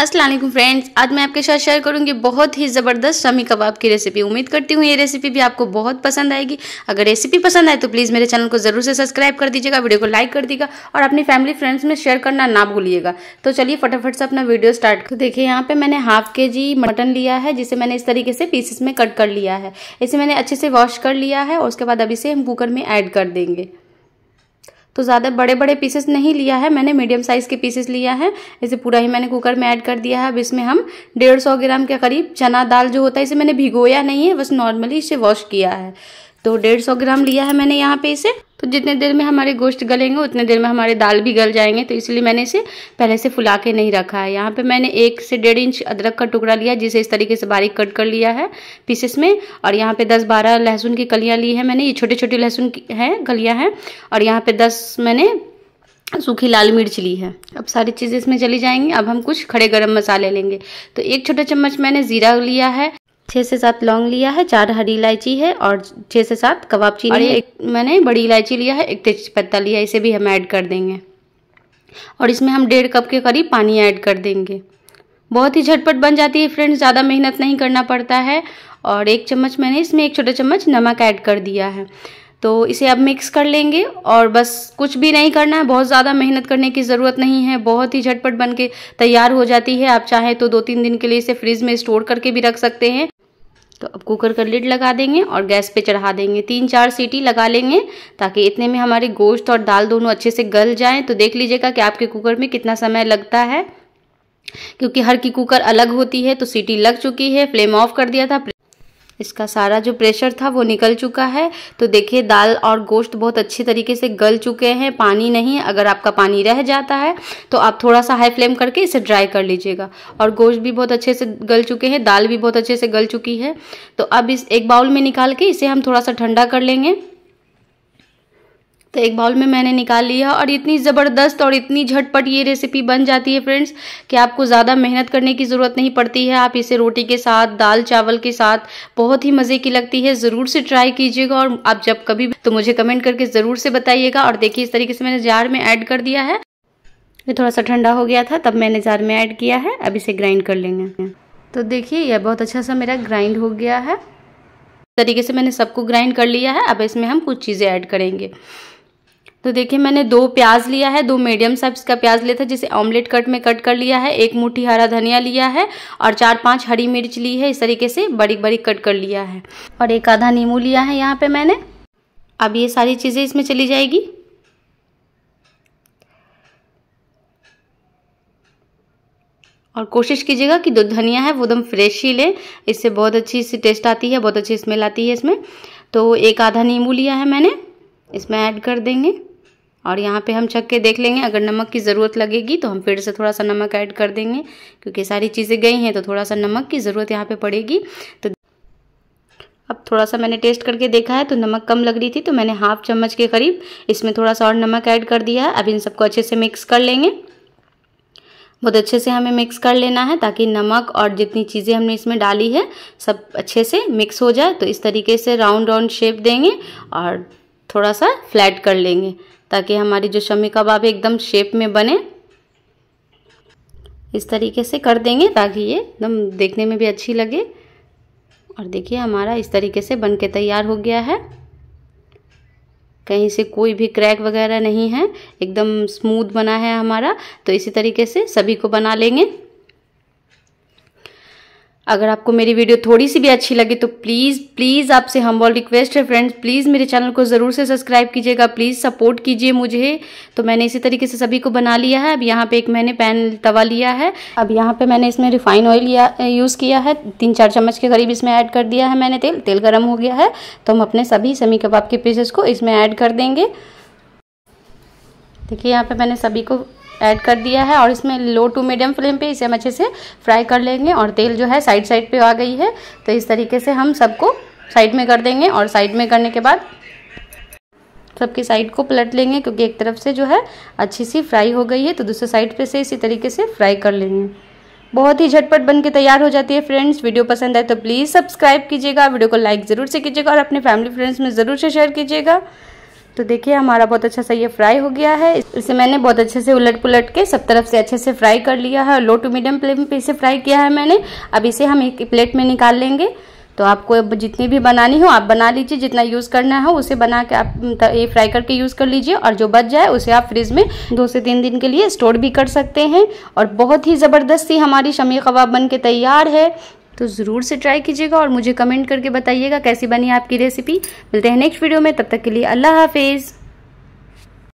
Aslam friends आज मैं आपके साथ शेयर करूंगी बहुत ही ज़बरदस्त शमी कबाब की रेसिपी उम्मीद करती हूँ ये रेसिपी भी आपको बहुत पसंद आएगी अगर रेसिपी पसंद आए तो प्लीज़ मेरे चैनल को ज़रूर से सब्सक्राइब कर दीजिएगा वीडियो को लाइक कर दीजिएगा और अपनी फैमिली फ्रेंड्स में शेयर करना ना भूलिएगा तो चलिए फटाफट से अपना वीडियो स्टार्ट कर देखिए यहाँ पर मैंने हाफ के जी मटन लिया है जिसे मैंने इस तरीके से पीसेस में कट कर लिया है इसे मैंने अच्छे से वॉश कर लिया है और उसके बाद अभी इसे हम कुकर में ऐड कर देंगे तो ज़्यादा बड़े बड़े पीसेस नहीं लिया है मैंने मीडियम साइज़ के पीसेस लिया है इसे पूरा ही मैंने कुकर में ऐड कर दिया है अब इसमें हम डेढ़ सौ ग्राम के करीब चना दाल जो होता है इसे मैंने भिगोया नहीं है बस नॉर्मली इसे वॉश किया है तो डेढ़ सौ ग्राम लिया है मैंने यहाँ पे इसे तो जितने देर में हमारे गोश्त गलेंगे उतने देर में हमारे दाल भी गल जाएंगे तो इसलिए मैंने इसे पहले से फुला के नहीं रखा है यहाँ पे मैंने एक से डेढ़ इंच अदरक का टुकड़ा लिया जिसे इस तरीके से बारीक कट कर लिया है पीसेस में और यहाँ पे दस बारह लहसुन की कलियाँ ली है मैंने ये छोटे छोटे लहसुन की हैं कलियाँ हैं और यहाँ पर दस मैंने सूखी लाल मिर्च ली है अब सारी चीज़ें इसमें चली जाएंगी अब हम कुछ खड़े गर्म मसाले लेंगे तो एक छोटा चम्मच मैंने ज़ीरा लिया है छः से सात लौंग लिया है चार हरी इलायची है और छः से सात कबाब चीनी और एक मैंने बड़ी इलायची लिया है एक तेजपत्ता लिया है इसे भी हम ऐड कर देंगे और इसमें हम डेढ़ कप के करीब पानी ऐड कर देंगे बहुत ही झटपट बन जाती है फ्रेंड्स ज़्यादा मेहनत नहीं करना पड़ता है और एक चम्मच मैंने इसमें एक छोटा चम्मच नमक ऐड कर दिया है तो इसे अब मिक्स कर लेंगे और बस कुछ भी नहीं करना है बहुत ज़्यादा मेहनत करने की ज़रूरत नहीं है बहुत ही झटपट बन के तैयार हो जाती है आप चाहें तो दो तीन दिन के लिए इसे फ्रिज में स्टोर करके भी रख सकते हैं तो अब कुकर का लिड लगा देंगे और गैस पे चढ़ा देंगे तीन चार सीटी लगा लेंगे ताकि इतने में हमारे गोश्त और दाल दोनों अच्छे से गल जाएं तो देख लीजिएगा कि आपके कुकर में कितना समय लगता है क्योंकि हर की कुकर अलग होती है तो सीटी लग चुकी है फ्लेम ऑफ कर दिया था इसका सारा जो प्रेशर था वो निकल चुका है तो देखिए दाल और गोश्त बहुत अच्छे तरीके से गल चुके हैं पानी नहीं अगर आपका पानी रह जाता है तो आप थोड़ा सा हाई फ्लेम करके इसे ड्राई कर लीजिएगा और गोश्त भी बहुत अच्छे से गल चुके हैं दाल भी बहुत अच्छे से गल चुकी है तो अब इस एक बाउल में निकाल के इसे हम थोड़ा सा ठंडा कर लेंगे तो एक बाउल में मैंने निकाल लिया और इतनी ज़बरदस्त और इतनी झटपट ये रेसिपी बन जाती है फ्रेंड्स कि आपको ज़्यादा मेहनत करने की ज़रूरत नहीं पड़ती है आप इसे रोटी के साथ दाल चावल के साथ बहुत ही मज़े की लगती है ज़रूर से ट्राई कीजिएगा और आप जब कभी तो मुझे कमेंट करके ज़रूर से बताइएगा और देखिए इस तरीके से मैंने जार में ऐड कर दिया है ये थोड़ा सा ठंडा हो गया था तब मैंने जार में ऐड किया है अब इसे ग्राइंड कर लेंगे तो देखिए यह बहुत अच्छा सा मेरा ग्राइंड हो गया है तरीके से मैंने सबको ग्राइंड कर लिया है अब इसमें हम कुछ चीज़ें ऐड करेंगे तो देखिए मैंने दो प्याज लिया है दो मीडियम साइज का प्याज लिया था जिसे ऑमलेट कट में कट कर लिया है एक मुट्ठी हरा धनिया लिया है और चार पांच हरी मिर्च ली है इस तरीके से बारीक बारीक कट कर लिया है और एक आधा नींबू लिया है यहाँ पे मैंने अब ये सारी चीज़ें इसमें चली जाएगी और कोशिश कीजिएगा कि जो धनिया है वो एकदम फ्रेश ही लें इससे बहुत अच्छी सी टेस्ट आती है बहुत अच्छी स्मेल आती है इसमें तो एक आधा नींबू लिया है मैंने इसमें ऐड कर देंगे और यहाँ पे हम छक के देख लेंगे अगर नमक की ज़रूरत लगेगी तो हम फिर से थोड़ा सा नमक ऐड कर देंगे क्योंकि सारी चीज़ें गई हैं तो थोड़ा सा नमक की ज़रूरत यहाँ पे पड़ेगी तो अब थोड़ा सा मैंने टेस्ट करके देखा है तो नमक कम लग रही थी तो मैंने हाफ चम्मच के करीब इसमें थोड़ा सा और नमक ऐड कर दिया है अब इन सबको अच्छे से मिक्स कर लेंगे बहुत अच्छे से हमें मिक्स कर लेना है ताकि नमक और जितनी चीज़ें हमने इसमें डाली है सब अच्छे से मिक्स हो जाए तो इस तरीके से राउंड राउंड शेप देंगे और थोड़ा सा फ्लैट कर लेंगे ताकि हमारी जो शमी कबाब है एकदम शेप में बने इस तरीके से कर देंगे ताकि ये एकदम देखने में भी अच्छी लगे और देखिए हमारा इस तरीके से बन के तैयार हो गया है कहीं से कोई भी क्रैक वगैरह नहीं है एकदम स्मूथ बना है हमारा तो इसी तरीके से सभी को बना लेंगे अगर आपको मेरी वीडियो थोड़ी सी भी अच्छी लगे तो प्लीज़ प्लीज़ आपसे बॉल रिक्वेस्ट है फ्रेंड्स प्लीज़ मेरे चैनल को ज़रूर से सब्सक्राइब कीजिएगा प्लीज़ सपोर्ट कीजिए मुझे तो मैंने इसी तरीके से सभी को बना लिया है अब यहाँ पे एक मैंने पैन तवा लिया है अब यहाँ पे मैंने इसमें रिफाइन ऑयल यूज़ किया है तीन चार चम्मच के करीब इसमें ऐड कर दिया है मैंने तेल तेल गर्म हो गया है तो हम अपने सभी समी कबाब के पीसेस को इसमें ऐड कर देंगे देखिए यहाँ पर मैंने सभी को ऐड कर दिया है और इसमें लो टू मीडियम फ्लेम पे इसे हम अच्छे से फ्राई कर लेंगे और तेल जो है साइड साइड पे आ गई है तो इस तरीके से हम सबको साइड में कर देंगे और साइड में करने के बाद सबके साइड को पलट लेंगे क्योंकि एक तरफ से जो है अच्छी सी फ्राई हो गई है तो दूसरे साइड पर से इसी तरीके से फ्राई कर लेंगे बहुत ही झटपट बन के तैयार हो जाती है फ्रेंड्स वीडियो पसंद आए तो प्लीज़ सब्सक्राइब कीजिएगा वीडियो को लाइक ज़रूर से कीजिएगा और अपने फैमिली फ्रेंड्स में ज़रूर से शेयर कीजिएगा तो देखिए हमारा बहुत अच्छा सा ये फ्राई हो गया है इसे मैंने बहुत अच्छे से उलट पुलट के सब तरफ से अच्छे से फ्राई कर लिया है लो टू मीडियम फ्लेम पे इसे फ्राई किया है मैंने अब इसे हम एक प्लेट में निकाल लेंगे तो आपको जितनी भी बनानी हो आप बना लीजिए जितना यूज़ करना हो उसे बना के आप ये फ्राई करके यूज़ कर लीजिए और जो बच जाए उसे आप फ्रिज में दो से तीन दिन के लिए स्टोर भी कर सकते हैं और बहुत ही ज़बरदस्ती हमारी शमी कबाब बन के तैयार है तो ज़रूर से ट्राई कीजिएगा और मुझे कमेंट करके बताइएगा कैसी बनी आपकी रेसिपी मिलते हैं नेक्स्ट वीडियो में तब तक के लिए अल्लाह हाफिज़